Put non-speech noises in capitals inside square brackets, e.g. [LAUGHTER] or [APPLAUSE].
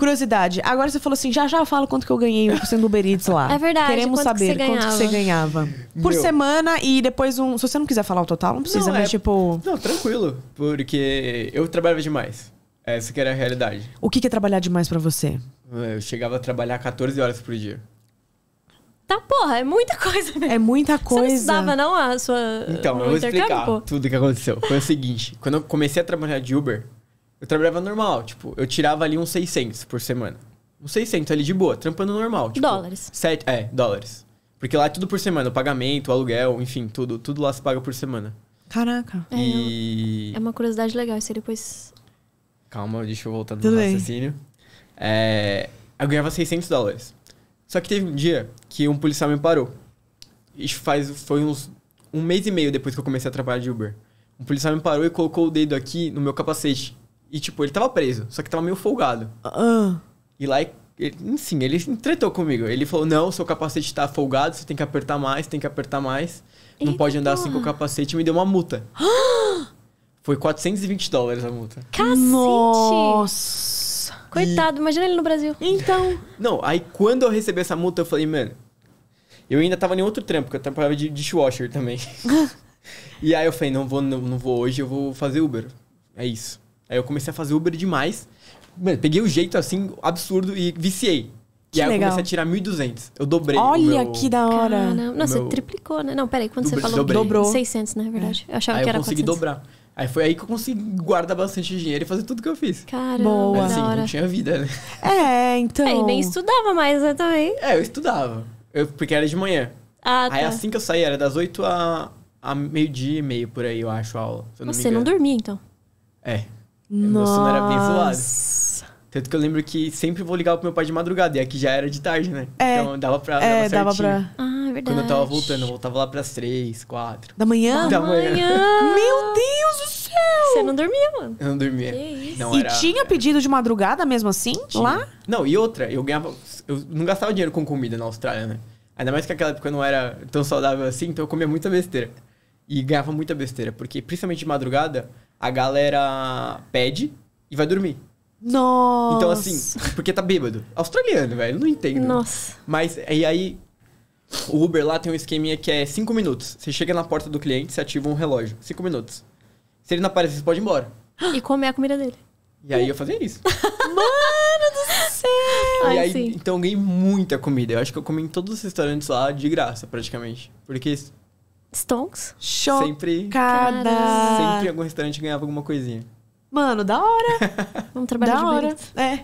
Curiosidade. Agora você falou assim, já já eu falo quanto que eu ganhei sendo Uber Eats lá. É verdade. Queremos quanto saber que quanto que você ganhava. Por Meu. semana e depois um... Se você não quiser falar o total, não precisa, não, mas é... tipo... Não, tranquilo. Porque eu trabalhava demais. Essa que era a realidade. O que, é trabalhar demais para você? Eu chegava a trabalhar 14 horas por dia. Tá, porra, é muita coisa né? É muita coisa. Você não estudava, não, a sua. Então, eu vou explicar tudo que aconteceu. Foi o seguinte: quando eu comecei a trabalhar de Uber, eu trabalhava normal, tipo, eu tirava ali uns 600 por semana. Uns 600 ali de boa, trampando normal. Tipo, dólares. Sete, é, dólares. Porque lá é tudo por semana, o pagamento, o aluguel, enfim, tudo, tudo lá se paga por semana. Caraca. É, e... é uma curiosidade legal, isso aí depois... Calma, deixa eu voltar no raciocínio. É, eu ganhava 600 dólares. Só que teve um dia que um policial me parou. Isso faz, foi uns um mês e meio depois que eu comecei a trabalhar de Uber. Um policial me parou e colocou o dedo aqui no meu capacete. E, tipo, ele tava preso, só que tava meio folgado. Ah. E lá, ele, enfim, ele entretou comigo. Ele falou: não, seu capacete tá folgado, você tem que apertar mais, tem que apertar mais. Não Eita. pode andar assim com o capacete. Me deu uma multa. [GASPS] Foi 420 dólares a multa. Cacete! Nossa! Coitado, e... imagina ele no Brasil. Então. Não, aí quando eu recebi essa multa, eu falei, mano. Eu ainda tava em outro trampo, porque eu trabalhava de dishwasher também. [LAUGHS] e aí eu falei, não vou, não, não vou hoje, eu vou fazer Uber. É isso. Aí eu comecei a fazer Uber demais. peguei o jeito assim, absurdo e viciei. Que e aí legal. eu comecei a tirar 1.200. Eu dobrei Olha meu... que da hora. Caramba. meu... você triplicou, né? Não, peraí, quando você falou dobrou 600, na né, verdade. É. Eu achava aí que era eu consegui 400. dobrar. Aí foi aí que eu consegui guardar bastante dinheiro e fazer tudo que eu fiz. Cara, Boa. Mas, assim, não tinha vida, né? É, então... Aí é, nem estudava mais, né, também. É, eu estudava. Eu, porque era de manhã. Ah, tá. Aí assim que eu saí, era das 8 a, a meio-dia e meio, por aí, eu acho, a aula. não você não dormia, então? É. Meu sono era bem zoado. Tanto que eu lembro que sempre vou ligar pro meu pai de madrugada, e aqui já era de tarde, né? É, então dava pra. É, dava, dava pra. Ah, é verdade. Quando eu tava voltando, eu voltava lá pras três, quatro. Da manhã? Da, manhã. meu Deus do céu! Você não dormia, mano. Eu não dormia. Não, e tinha era... pedido de madrugada mesmo assim? Tinha. Lá? Não, e outra, eu ganhava. Eu não gastava dinheiro com comida na Austrália, né? Ainda mais que aquela época eu não era tão saudável assim, então eu comia muita besteira. E ganhava muita besteira, porque principalmente de madrugada a galera pede e vai dormir. Nossa! Então, assim, porque tá bêbado. Australiano, velho, não entendo. Nossa. Mas, e aí, o Uber lá tem um esqueminha que é cinco minutos. Você chega na porta do cliente, você ativa um relógio. cinco minutos. Se ele não aparecer, você pode ir embora. [GASPS] E comer a comida dele. E aí eu fazia isso. [LAUGHS] Mano do céu! E aí, então eu ganhei muita comida. Eu acho que eu comi em todos os restaurantes lá de graça, praticamente. Porque Stonks. Show. Sempre, cada... sempre algum restaurante ganhava alguma coisinha. Mano, da hora. [LAUGHS] Vamos trabalhar da de hora. É.